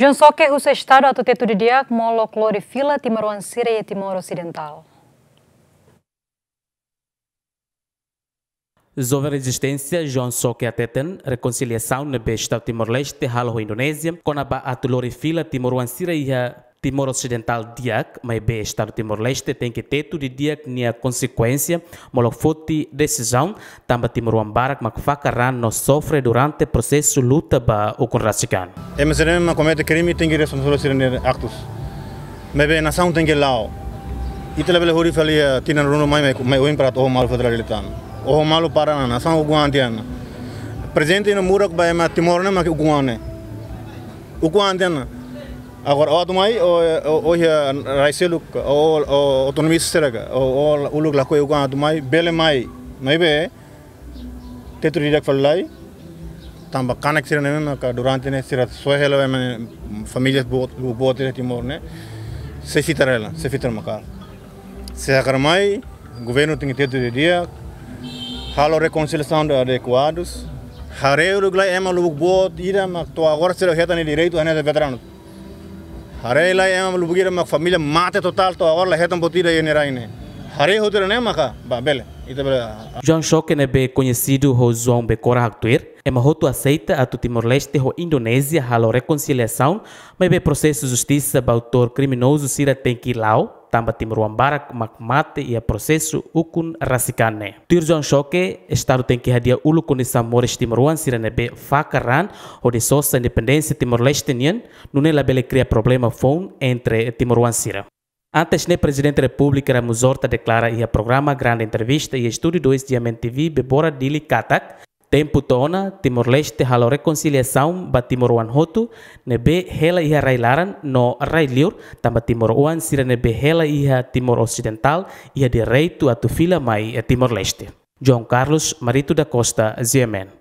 Jansoke usa estado atau te tudidiak molo clorifila Timoruan Sire e Timor Ocidental. Zove resistência John Soke Ateten, reconciliação na besta Timor-Leste, Halo Indonésia, Konaba Atulorifila Timoruan Sire e Timor Ocidental diak, mas bem Estado Timor-Leste tem que ter tudo diak nia consequência, molo foti decisão, tamba Timor Wambarak makfakaran no sofre durante processo luta ba o conrasikan. É mas ele não comete crime tem que responsabilizar actos. Mas bem nação tem que lá. Itela bele hori falia tinan runo mai mai oim para to mal fadra litan. O malu para na nação o guantian. Presente no murak ba ma Timor ne né, o guane. Né? O guantian. Né? agora o adumai o o ia raiseluk o autonomia seraga o o uluk lako yuga adumai bele mai mai be tetru dirak falai tamba kanak sira neme ka durante ne sira sohelo me famílias bot bot de timor né se fitarela se fitar macar se agar mai governo tem de dia halo reconciliação de adequados Hareu ruglai é lubuk bot ira mak to agora sira reta ne direito ane veterano ಹರೇ ಇಲ್ಲ ಏಮ ಲುಬುಗಿರ ಮಗ ಫಮಿಲೆ ಮಾತೆ ತೊತ್ತಾಳ್ತೋ ಅವ್ರಲ್ಲ ಹೇತಂ ಬೊತ್ತಿರ ಏನಿರ ಇನ್ನೇ João Choque é conhecido como João Becora Actuir. É uma rota aceita a Timor-Leste e Indonésia a reconciliação, mas o processo de justiça para autor criminoso Sira tem tambah ruang barak mate ia prosesu ukun rasikane. Tirjon shoke estado tem que hadia ulu kuni samores timruan sirane be fakaran o de sosa independensi timor-leste nien nune labele kria problema fon entre timruan sira. Antes ne presidente republika Ramuzorta deklara ia programa grande entrevista ia studi 2 diamen TV bebora dili katak Tempo tona, Timor-Leste halo rekonsiliasaun ba Timor-Wan hotu, nebe hela iha railaran no railiur, tamba Timor-Wan sira nebe hela iha timor Occidental iha direitu atu fila mai eh, Timor-Leste. John Carlos Marito da Costa, Ziemen.